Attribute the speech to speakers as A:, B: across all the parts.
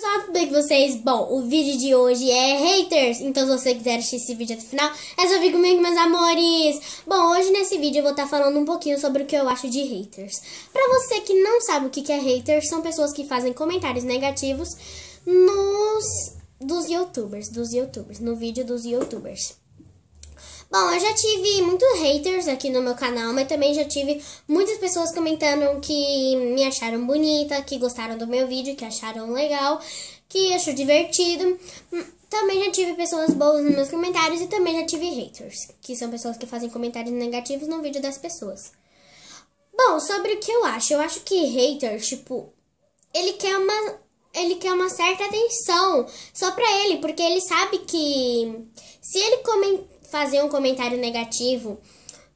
A: pessoal, tudo bem com vocês? Bom, o vídeo de hoje é haters, então se você quiser assistir esse vídeo até o final, é só vir comigo, meus amores! Bom, hoje nesse vídeo eu vou estar tá falando um pouquinho sobre o que eu acho de haters. Pra você que não sabe o que é haters, são pessoas que fazem comentários negativos nos... dos youtubers, dos youtubers, no vídeo dos youtubers. Bom, eu já tive muitos haters aqui no meu canal, mas também já tive muitas pessoas comentando que me acharam bonita, que gostaram do meu vídeo, que acharam legal, que achou divertido. Hum, também já tive pessoas boas nos meus comentários e também já tive haters, que são pessoas que fazem comentários negativos no vídeo das pessoas. Bom, sobre o que eu acho, eu acho que hater, tipo, ele quer uma ele quer uma certa atenção só pra ele, porque ele sabe que se ele comentar fazer um comentário negativo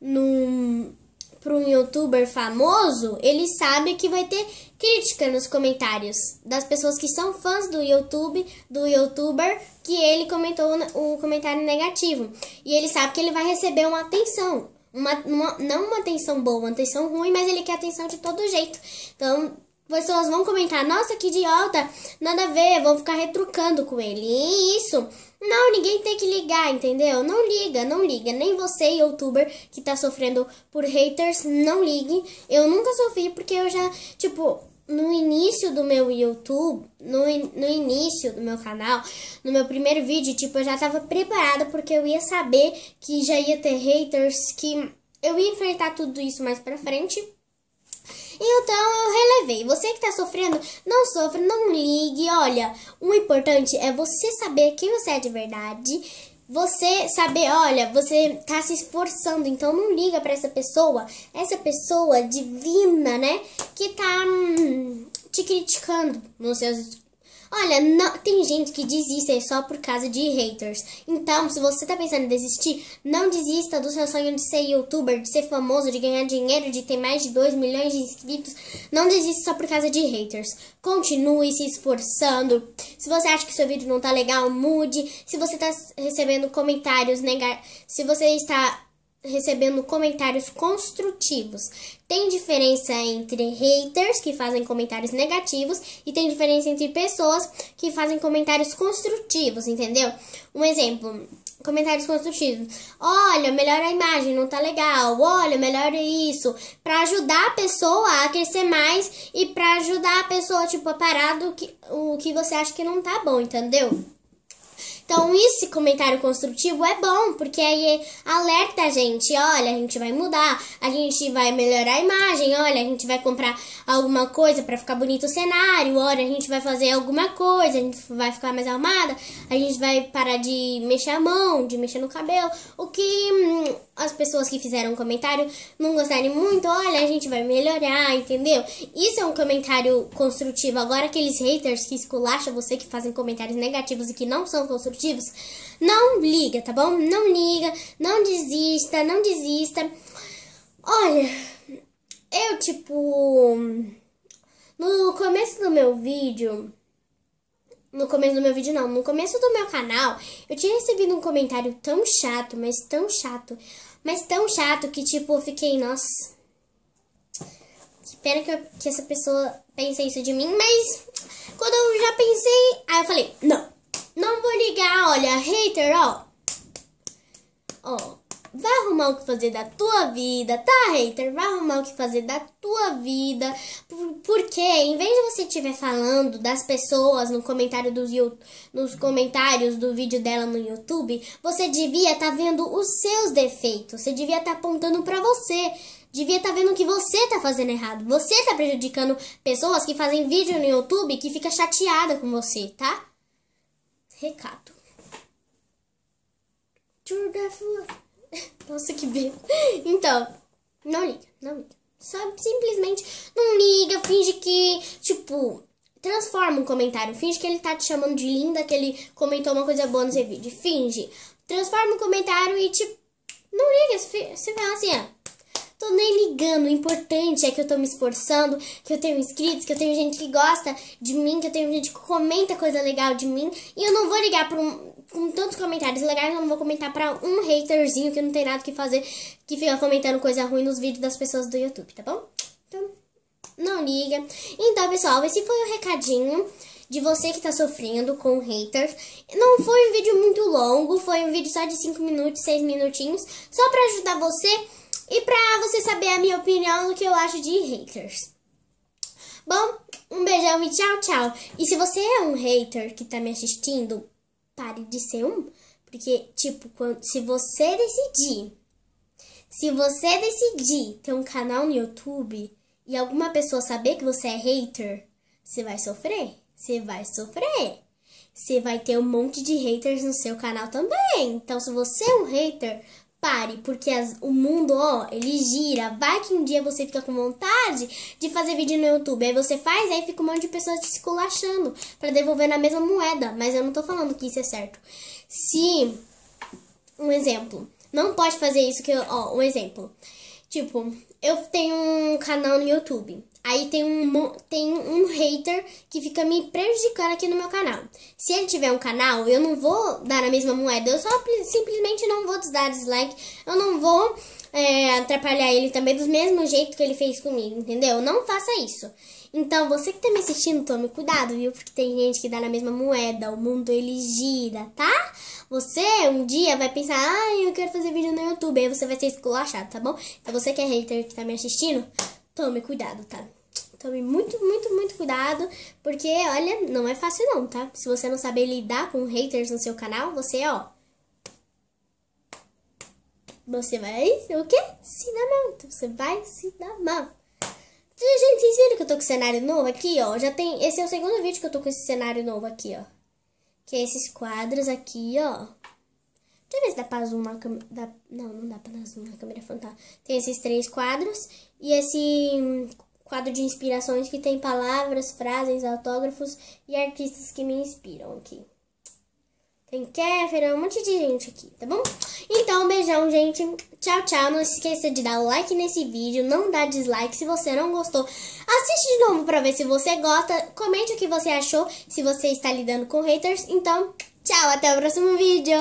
A: num, para um youtuber famoso, ele sabe que vai ter crítica nos comentários das pessoas que são fãs do YouTube, do youtuber que ele comentou o comentário negativo. E ele sabe que ele vai receber uma atenção. Uma, uma, não uma atenção boa, uma atenção ruim, mas ele quer atenção de todo jeito. Então, pessoas vão comentar: nossa, que idiota, nada a ver, vão ficar retrucando com ele. E isso, não, ninguém tem que ligar, entendeu? Não liga, não liga. Nem você, youtuber, que tá sofrendo por haters, não ligue. Eu nunca sofri porque eu já, tipo. No início do meu YouTube, no, no início do meu canal, no meu primeiro vídeo, tipo, eu já tava preparada porque eu ia saber que já ia ter haters, que eu ia enfrentar tudo isso mais pra frente. Então eu relevei. Você que tá sofrendo, não sofra, não ligue. Olha, o importante é você saber quem você é de verdade você saber, olha, você tá se esforçando, então não liga para essa pessoa, essa pessoa divina, né, que tá hum, te criticando nos seus Olha, não, tem gente que desiste só por causa de haters. Então, se você tá pensando em desistir, não desista do seu sonho de ser youtuber, de ser famoso, de ganhar dinheiro, de ter mais de 2 milhões de inscritos. Não desista só por causa de haters. Continue se esforçando. Se você acha que seu vídeo não tá legal, mude. Se você tá recebendo comentários, negar. Se você está recebendo comentários construtivos. Tem diferença entre haters, que fazem comentários negativos, e tem diferença entre pessoas que fazem comentários construtivos, entendeu? Um exemplo. Comentários construtivos. Olha, melhora a imagem, não tá legal. Olha, melhora isso. para ajudar a pessoa a crescer mais e para ajudar a pessoa, tipo, a parar do que, o que você acha que não tá bom, entendeu? Então, esse comentário construtivo é bom, porque aí alerta a gente, olha, a gente vai mudar, a gente vai melhorar a imagem, olha, a gente vai comprar alguma coisa para ficar bonito o cenário, olha, a gente vai fazer alguma coisa, a gente vai ficar mais arrumada, a gente vai parar de mexer a mão, de mexer no cabelo, o que hum, as pessoas que fizeram o comentário não gostarem muito, olha, a gente vai melhorar, entendeu? Isso é um comentário construtivo. Agora aqueles haters que esculacham você, que fazem comentários negativos e que não são construtivos, não liga, tá bom? Não liga, não desista, não desista. Olha, eu tipo no começo do meu vídeo no começo do meu vídeo não, no começo do meu canal, eu tinha recebido um comentário tão chato, mas tão chato, mas tão chato que tipo, eu fiquei, nossa, que pena que, que essa pessoa pensa isso de mim, mas quando eu já pensei, aí eu falei, não, não vou ligar, olha, hater, ó. Ó, vai arrumar o que fazer da tua vida, tá, hater? Vai arrumar o que fazer da tua vida. Porque em vez de você estiver falando das pessoas no comentário dos nos comentários do vídeo dela no YouTube, você devia estar tá vendo os seus defeitos. Você devia estar tá apontando para você. Devia estar tá vendo que você tá fazendo errado. Você tá prejudicando pessoas que fazem vídeo no YouTube que fica chateada com você, tá? recado. Nossa, que bem. Então, não liga, não liga. Só simplesmente não liga, finge que, tipo, transforma um comentário. Finge que ele tá te chamando de linda, que ele comentou uma coisa boa no seu vídeo. Finge. Transforma um comentário e, tipo, não liga. Você fala assim, ó tô nem ligando. O importante é que eu tô me esforçando, que eu tenho inscritos, que eu tenho gente que gosta de mim, que eu tenho gente que comenta coisa legal de mim. E eu não vou ligar pra um, com tantos comentários legais, eu não vou comentar pra um haterzinho que não tem nada que fazer, que fica comentando coisa ruim nos vídeos das pessoas do YouTube, tá bom? Então, não liga. Então, pessoal, esse foi o recadinho de você que tá sofrendo com haters. Não foi um vídeo muito longo, foi um vídeo só de 5 minutos, 6 minutinhos, só pra ajudar você e pra você saber a minha opinião do que eu acho de haters. Bom, um beijão e tchau, tchau. E se você é um hater que tá me assistindo, pare de ser um. Porque, tipo, quando, se você decidir. Se você decidir ter um canal no YouTube e alguma pessoa saber que você é hater, você vai sofrer. Você vai sofrer. Você vai ter um monte de haters no seu canal também. Então, se você é um hater, pare, porque as, o mundo, ó, ele gira. Vai que um dia você fica com vontade de fazer vídeo no YouTube. Aí você faz, aí fica um monte de pessoas te esculachando para devolver na mesma moeda. Mas eu não tô falando que isso é certo. Se. Um exemplo. Não pode fazer isso que eu. Ó, um exemplo. Tipo, eu tenho um canal no YouTube. Aí tem um, tem um hater que fica me prejudicando aqui no meu canal. Se ele tiver um canal, eu não vou dar a mesma moeda. Eu só simplesmente não vou dar dislike. Eu não vou é, atrapalhar ele também do mesmo jeito que ele fez comigo, entendeu? Não faça isso. Então, você que tá me assistindo, tome cuidado, viu? Porque tem gente que dá na mesma moeda, o mundo ele gira, tá? Você um dia vai pensar, ai, ah, eu quero fazer vídeo no YouTube, aí você vai ser esculachado, tá bom? Então, você que é hater que tá me assistindo, tome cuidado, tá? Tome muito, muito, muito cuidado, porque olha, não é fácil não, tá? Se você não saber lidar com haters no seu canal, você, ó, você vai o quê? Se dar mal. Então, você vai se dar mal. Gente, vocês viram que eu tô com cenário novo aqui, ó? Já tem... Esse é o segundo vídeo que eu tô com esse cenário novo aqui, ó. Que é esses quadros aqui, ó. Deixa eu ver se dá pra zoomar a câmera. Não, não dá pra zoomar a câmera frontal. Tem esses três quadros e esse hum, quadro de inspirações que tem palavras, frases, autógrafos e artistas que me inspiram aqui. Tem Kéfera, um monte de gente aqui, tá bom? Então, beijão, gente. Tchau, tchau. Não esqueça de dar like nesse vídeo. Não dá dislike se você não gostou. Assiste de novo pra ver se você gosta. Comente o que você achou, se você está lidando com haters. Então, tchau. Até o próximo vídeo.